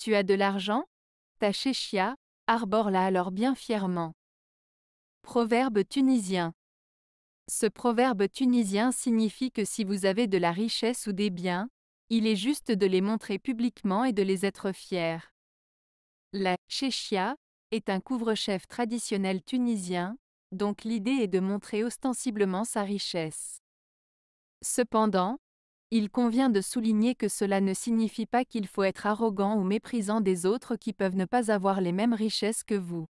Tu as de l'argent Ta chéchia, arbore-la alors bien fièrement. Proverbe tunisien. Ce proverbe tunisien signifie que si vous avez de la richesse ou des biens, il est juste de les montrer publiquement et de les être fiers. La chéchia est un couvre-chef traditionnel tunisien, donc l'idée est de montrer ostensiblement sa richesse. Cependant, il convient de souligner que cela ne signifie pas qu'il faut être arrogant ou méprisant des autres qui peuvent ne pas avoir les mêmes richesses que vous.